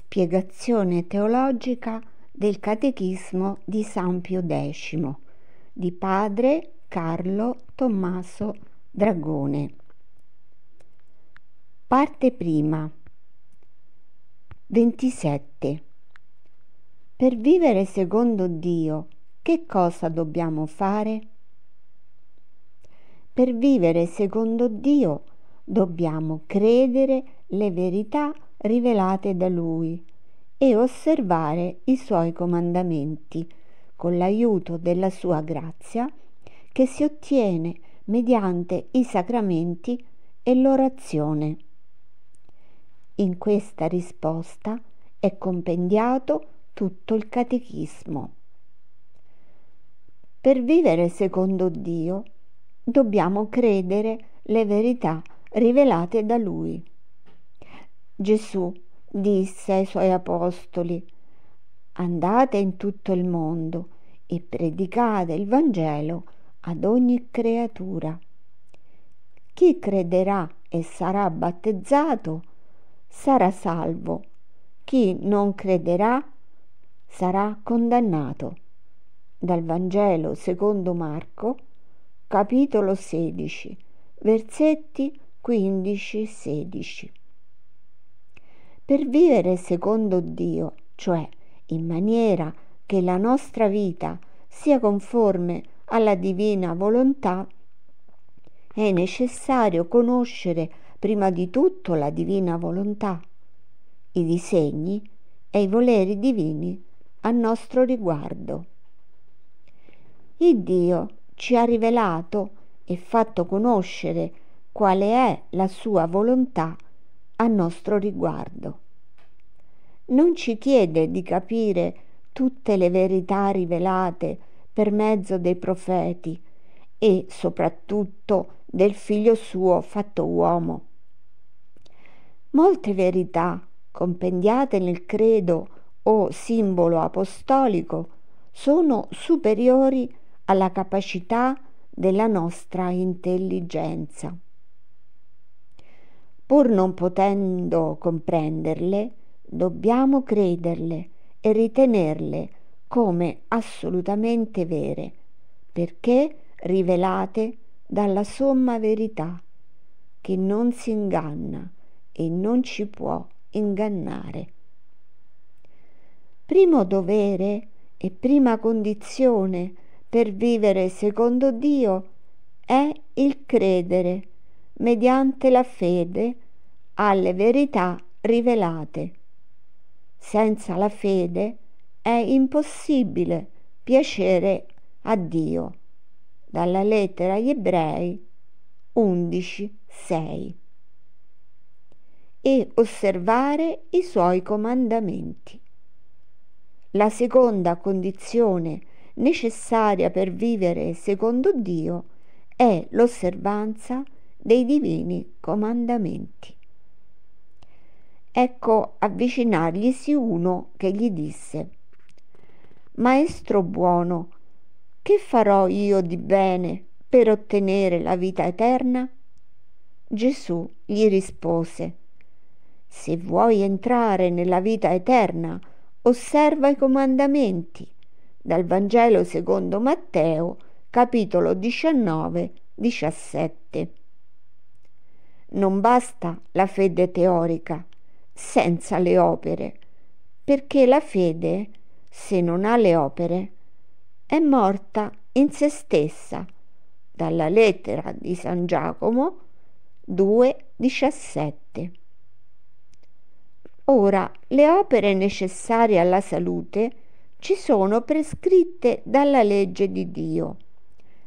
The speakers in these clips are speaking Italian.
Spiegazione teologica del Catechismo di San Pio X di padre Carlo Tommaso Dragone. Parte prima 27. Per vivere secondo Dio, che cosa dobbiamo fare? Per vivere secondo Dio dobbiamo credere le verità rivelate da lui e osservare i suoi comandamenti con l'aiuto della sua grazia che si ottiene mediante i sacramenti e l'orazione. In questa risposta è compendiato tutto il catechismo. Per vivere secondo Dio dobbiamo credere le verità rivelate da Lui. Gesù disse ai suoi apostoli, andate in tutto il mondo e predicate il Vangelo ad ogni creatura. Chi crederà e sarà battezzato sarà salvo, chi non crederà sarà condannato. Dal Vangelo secondo Marco, capitolo 16, versetti 15-16 per vivere secondo Dio, cioè in maniera che la nostra vita sia conforme alla divina volontà, è necessario conoscere prima di tutto la divina volontà, i disegni e i voleri divini a nostro riguardo. Il Dio ci ha rivelato e fatto conoscere quale è la sua volontà a nostro riguardo. Non ci chiede di capire tutte le verità rivelate per mezzo dei profeti e soprattutto del figlio suo fatto uomo. Molte verità compendiate nel credo o simbolo apostolico sono superiori alla capacità della nostra intelligenza. Pur non potendo comprenderle, dobbiamo crederle e ritenerle come assolutamente vere, perché rivelate dalla somma verità che non si inganna e non ci può ingannare. Primo dovere e prima condizione per vivere secondo Dio è il credere mediante la fede alle verità rivelate. Senza la fede è impossibile piacere a Dio. Dalla lettera agli ebrei 11.6 e osservare i suoi comandamenti. La seconda condizione necessaria per vivere secondo Dio è l'osservanza dei divini comandamenti. Ecco avvicinarglisi uno che gli disse, Maestro buono, che farò io di bene per ottenere la vita eterna? Gesù gli rispose, Se vuoi entrare nella vita eterna, osserva i comandamenti. Dal Vangelo secondo Matteo, capitolo 19, 17. Non basta la fede teorica senza le opere, perché la fede, se non ha le opere, è morta in se stessa, dalla lettera di San Giacomo 2.17. Ora, le opere necessarie alla salute ci sono prescritte dalla legge di Dio,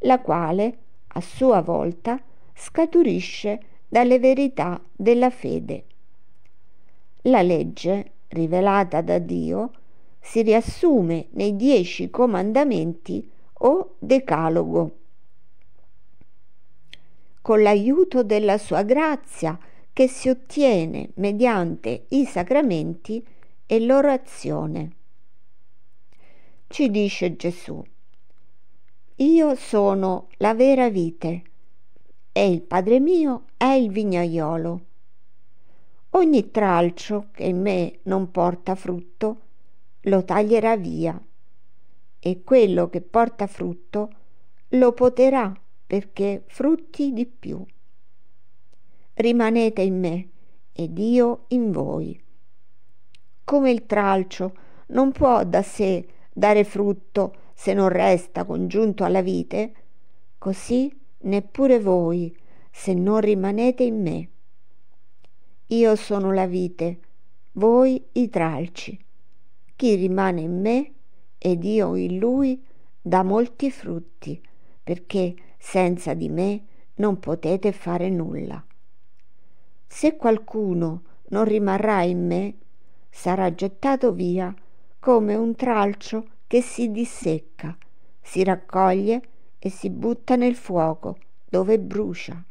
la quale, a sua volta, scaturisce dalle verità della fede. La legge, rivelata da Dio, si riassume nei dieci comandamenti o decalogo. Con l'aiuto della sua grazia che si ottiene mediante i sacramenti e l'orazione. Ci dice Gesù, io sono la vera vite e il Padre mio è il vignaiolo. Ogni tralcio che in me non porta frutto lo taglierà via e quello che porta frutto lo poterà perché frutti di più. Rimanete in me ed io in voi. Come il tralcio non può da sé dare frutto se non resta congiunto alla vite, così neppure voi, se non rimanete in me. Io sono la vite, voi i tralci. Chi rimane in me ed io in lui dà molti frutti, perché senza di me non potete fare nulla. Se qualcuno non rimarrà in me, sarà gettato via come un tralcio che si dissecca, si raccoglie e si butta nel fuoco dove brucia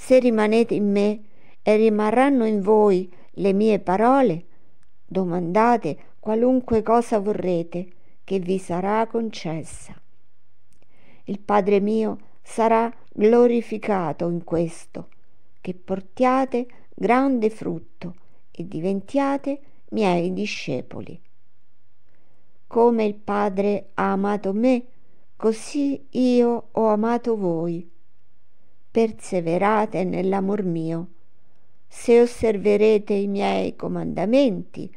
se rimanete in me e rimarranno in voi le mie parole, domandate qualunque cosa vorrete che vi sarà concessa. Il Padre mio sarà glorificato in questo, che portiate grande frutto e diventiate miei discepoli. Come il Padre ha amato me, così io ho amato voi perseverate nell'amor mio. Se osserverete i miei comandamenti,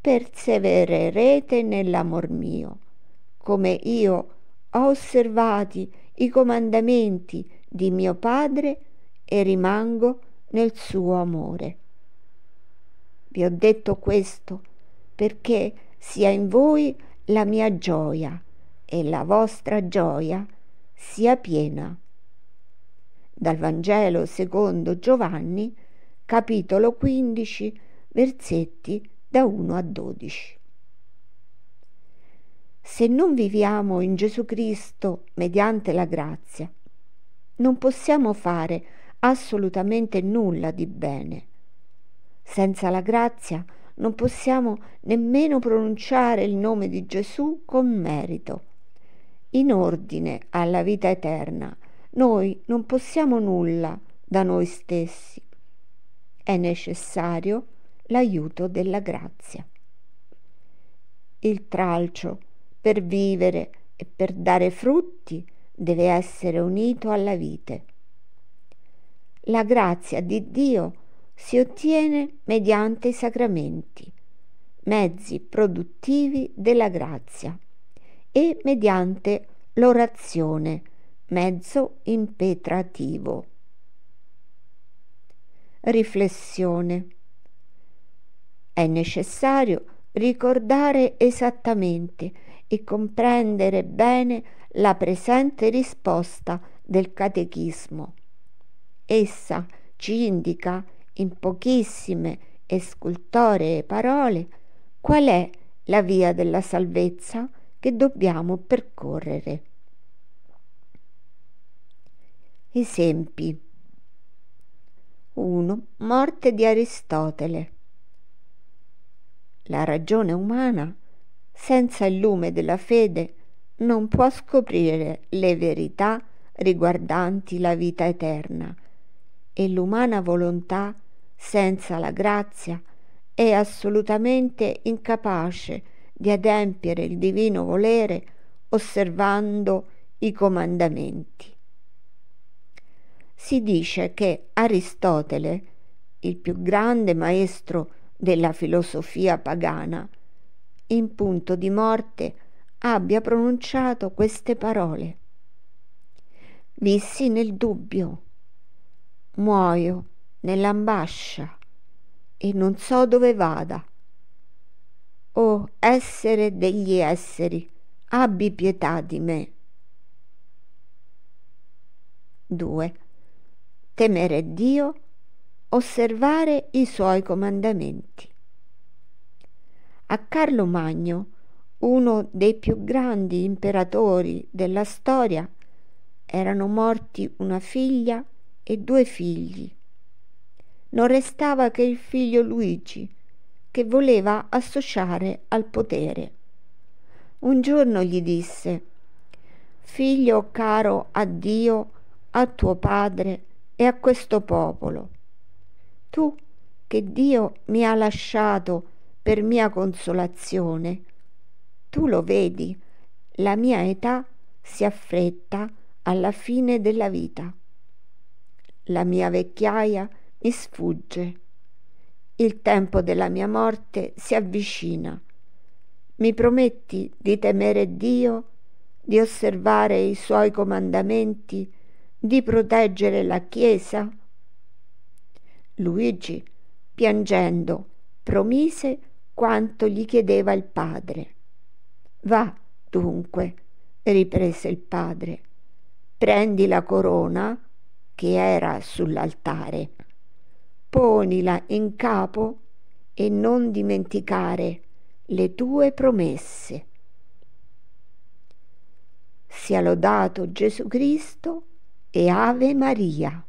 persevererete nell'amor mio, come io ho osservati i comandamenti di mio Padre e rimango nel suo amore. Vi ho detto questo perché sia in voi la mia gioia e la vostra gioia sia piena dal Vangelo secondo Giovanni, capitolo 15, versetti da 1 a 12. Se non viviamo in Gesù Cristo mediante la grazia, non possiamo fare assolutamente nulla di bene. Senza la grazia non possiamo nemmeno pronunciare il nome di Gesù con merito, in ordine alla vita eterna noi non possiamo nulla da noi stessi. È necessario l'aiuto della grazia. Il tralcio, per vivere e per dare frutti, deve essere unito alla vite. La grazia di Dio si ottiene mediante i sacramenti, mezzi produttivi della grazia, e mediante l'orazione mezzo impetrativo. Riflessione. È necessario ricordare esattamente e comprendere bene la presente risposta del catechismo. Essa ci indica in pochissime e scultoree parole qual è la via della salvezza che dobbiamo percorrere. Esempi 1. Morte di Aristotele. La ragione umana, senza il lume della fede, non può scoprire le verità riguardanti la vita eterna e l'umana volontà, senza la grazia, è assolutamente incapace di adempiere il divino volere osservando i comandamenti si dice che Aristotele, il più grande maestro della filosofia pagana, in punto di morte abbia pronunciato queste parole. Vissi nel dubbio, muoio nell'ambascia e non so dove vada. O essere degli esseri, abbi pietà di me. 2 temere Dio, osservare i suoi comandamenti. A Carlo Magno, uno dei più grandi imperatori della storia, erano morti una figlia e due figli. Non restava che il figlio Luigi, che voleva associare al potere. Un giorno gli disse, Figlio caro a Dio, a tuo padre, e a questo popolo. Tu che Dio mi ha lasciato per mia consolazione, tu lo vedi, la mia età si affretta alla fine della vita. La mia vecchiaia mi sfugge. Il tempo della mia morte si avvicina. Mi prometti di temere Dio, di osservare i suoi comandamenti, di proteggere la Chiesa? Luigi, piangendo, promise quanto gli chiedeva il padre. Va, dunque, riprese il padre, prendi la corona che era sull'altare, ponila in capo e non dimenticare le tue promesse. Sia lodato Gesù Cristo e Ave María.